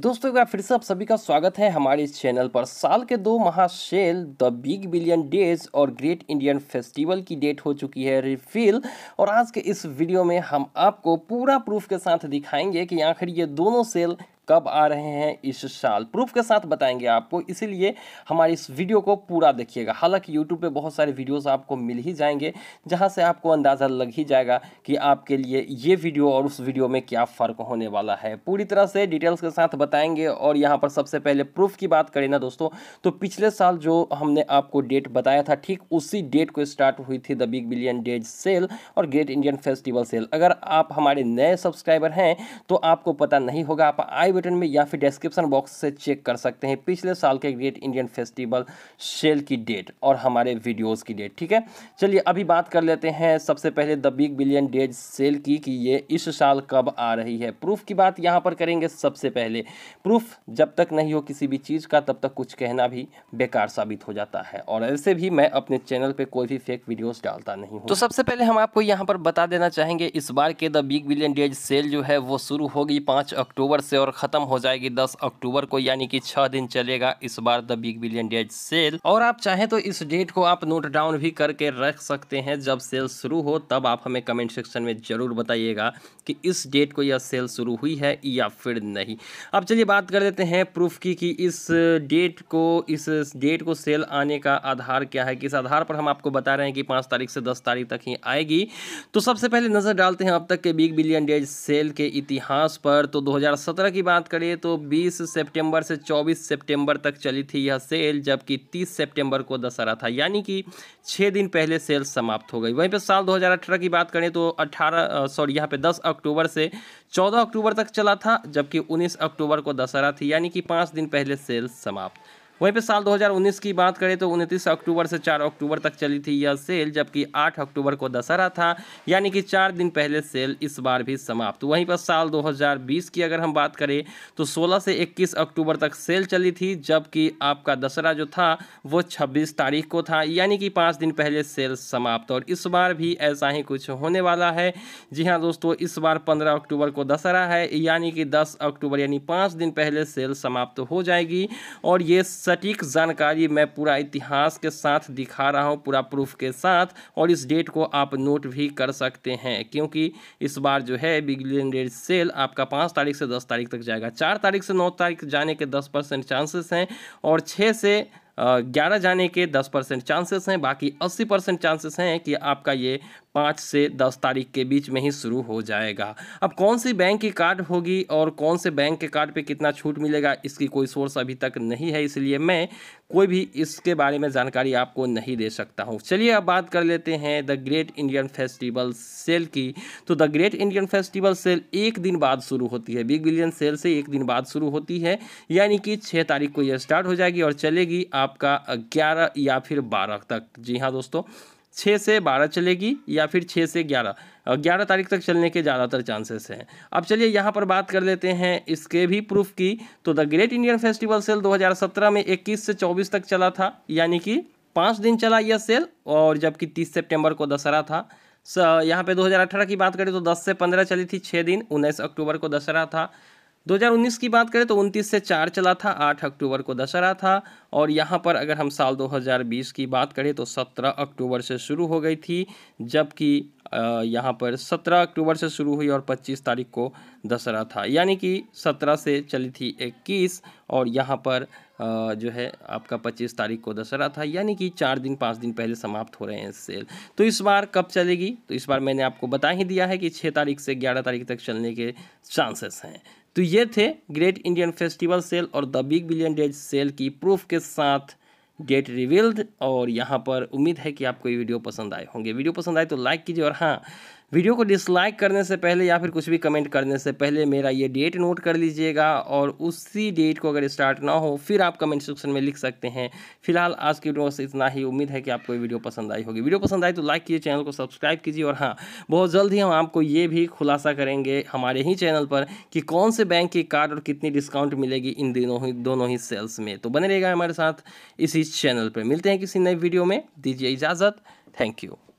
दोस्तों एक बार फिर से आप सभी का स्वागत है हमारे इस चैनल पर साल के दो महाशेल द बिग बिलियन डेज और ग्रेट इंडियन फेस्टिवल की डेट हो चुकी है रिफिल और आज के इस वीडियो में हम आपको पूरा प्रूफ के साथ दिखाएंगे कि आखिर ये दोनों सेल कब आ रहे हैं इस साल प्रूफ के साथ बताएंगे आपको इसीलिए हमारी इस वीडियो को पूरा देखिएगा हालांकि यूट्यूब पे बहुत सारे वीडियोस आपको मिल ही जाएंगे जहां से आपको अंदाज़ा लग ही जाएगा कि आपके लिए ये वीडियो और उस वीडियो में क्या फ़र्क होने वाला है पूरी तरह से डिटेल्स के साथ बताएंगे और यहाँ पर सबसे पहले प्रूफ की बात करें ना दोस्तों तो पिछले साल जो हमने आपको डेट बताया था ठीक उसी डेट को स्टार्ट हुई थी the big billion days sale और ग्रेट इंडियन फेस्टिवल सेल अगर आप हमारे नए सब्सक्राइबर हैं तो आपको पता नहीं होगा आप आई बटन में या फिर डिस्क्रिप्शन बॉक्स से चेक कर सकते हैं पिछले साल के ग्रेट इंडियन फेस्टिवल सेल की डेट और हमारे वीडियोस की डेट ठीक है चलिए अभी बात कर लेते हैं सबसे पहले the big billion days sale की कि ये इस साल कब आ रही है प्रूफ की बात यहाँ पर करेंगे सबसे पहले प्रूफ जब तक नहीं हो किसी भी चीज़ का तब तक कुछ कहना भी बेकार साबित हो जाता है और ऐसे भी मैं अपने चैनल पर कोई भी फेक वीडियोज़ डालता नहीं हूँ तो सबसे पहले हम आपको यहाँ पर बता देना चाहेंगे इस बार के the big billion days sale जो है वो शुरू होगी पाँच अक्टूबर से और खत्म हो जाएगी दस अक्टूबर को यानी कि छह दिन चलेगा इस बार the big billion date sale और आप चाहें तो इस डेट को आप नोट डाउन भी करके रख सकते हैं जब सेल शुरू हो तब आप हमें कमेंट सेक्शन में ज़रूर बताइएगा कि इस डेट को यह सेल शुरू हुई है या फिर नहीं अब चलिए बात कर लेते हैं प्रूफ की कि इस डेट को इस डेट को सेल आने का आधार क्या है किस आधार पर हम आपको बता रहे हैं कि पाँच तारीख से दस तारीख तक ही आएगी तो सबसे पहले नज़र डालते हैं अब तक के बिग बिलियन डेज सेल के इतिहास पर तो 2017 की बात बात करें तो 20 सितंबर से 24 सितंबर तक चली थी यह सेल जबकि 30 सितंबर को दशहरा था यानी कि छः दिन पहले सेल समाप्त हो गई वहीं पर साल 2018 की बात करें तो 18 सॉरी यहाँ पे 10 अक्टूबर से 14 अक्टूबर तक चला था जबकि 19 अक्टूबर को दशहरा थी यानी कि पाँच दिन पहले सेल समाप्त वहीं पे साल 2019 की बात करें तो उनतीस अक्टूबर से 4 अक्टूबर तक चली थी यह सेल जबकि 8 अक्टूबर को दशहरा था यानी कि चार दिन पहले सेल इस बार भी समाप्त तो वहीं पर साल 2020 की अगर हम बात करें तो 16 से 21 अक्टूबर तक सेल चली थी जबकि आपका दशहरा जो था वो 26 तारीख को था यानी कि पाँच दिन पहले सेल समाप्त और इस बार भी ऐसा ही कुछ होने वाला है जी हाँ दोस्तों इस बार पंद्रह अक्टूबर को दशहरा है यानी कि दस अक्टूबर यानी पाँच दिन पहले सेल समाप्त हो जाएगी और ये सटीक जानकारी मैं पूरा इतिहास के साथ दिखा रहा हूँ पूरा प्रूफ के साथ और इस डेट को आप नोट भी कर सकते हैं क्योंकि इस बार जो है बिलियन डेट सेल आपका पाँच तारीख से दस तारीख तक जाएगा चार तारीख से नौ तारीख जाने के दस परसेंट चांसेस हैं और छः से ग्यारह जाने के दस परसेंट चांसेस हैं बाकी अस्सी परसेंट चांसेस हैं कि आपका ये पाँच से दस तारीख के बीच में ही शुरू हो जाएगा अब कौन सी बैंक की कार्ड होगी और कौन से बैंक के कार्ड पे कितना छूट मिलेगा इसकी कोई सोर्स अभी तक नहीं है इसलिए मैं कोई भी इसके बारे में जानकारी आपको नहीं दे सकता हूँ चलिए अब बात कर लेते हैं the great Indian festival sale की तो the great Indian festival sale एक दिन बाद शुरू होती है बिग बिलियन सेल से एक दिन बाद शुरू होती है यानी कि छः तारीख को यह स्टार्ट हो जाएगी और चलेगी आपका ग्यारह या फिर बारह तक जी हाँ दोस्तों छः से बारह चलेगी या फिर छः से ग्यारह ग्यारह तारीख तक चलने के ज़्यादातर चांसेस हैं अब चलिए यहाँ पर बात कर लेते हैं इसके भी प्रूफ की तो the great Indian festival sale 2017 में 21 से 24 तक चला था यानी कि पाँच दिन चला यह सेल और जबकि 30 सितंबर को दशहरा था यहाँ पे 2018 की बात करें तो 10 से 15 चली थी छः दिन 19 अक्टूबर को दशहरा था 2019 की बात करें तो 29 से चार चला था 8 अक्टूबर को दशहरा था और यहाँ पर अगर हम साल 2020 की बात करें तो 17 अक्टूबर से शुरू हो गई थी जबकि यहाँ पर 17 अक्टूबर से शुरू हुई और 25 तारीख को दशहरा था यानी कि 17 से चली थी 21 और यहाँ पर जो है आपका 25 तारीख को दशहरा था यानी कि चार दिन पाँच दिन पहले समाप्त हो रहे हैं सेल तो इस बार कब चलेगी तो इस बार मैंने आपको बता ही दिया है कि छः तारीख से ग्यारह तारीख तक चलने के चांसेस हैं तो ये थे ग्रेट इंडियन फेस्टिवल सेल और the big billion days sale की प्रूफ के साथ डेट रिवील्ड और यहाँ पर उम्मीद है कि आपको ये वीडियो पसंद आए होंगे वीडियो पसंद आए तो लाइक कीजिए और हाँ वीडियो को डिसलाइक करने से पहले या फिर कुछ भी कमेंट करने से पहले मेरा ये डेट नोट कर लीजिएगा और उसी डेट को अगर स्टार्ट ना हो फिर आप कमेंट सेक्शन में लिख सकते हैं फिलहाल आज की वीडियो से इतना ही उम्मीद है कि आपको ये वीडियो पसंद आई होगी वीडियो पसंद आई तो लाइक कीजिए चैनल को सब्सक्राइब कीजिए और हाँ बहुत जल्द ही हम आपको ये भी खुलासा करेंगे हमारे ही चैनल पर कि कौन से बैंक के कार्ड और कितनी डिस्काउंट मिलेगी इन दिनों ही दोनों ही सेल्स में तो बने रहेगा हमारे साथ इसी चैनल पर मिलते हैं किसी नए वीडियो में दीजिए इजाज़त थैंक यू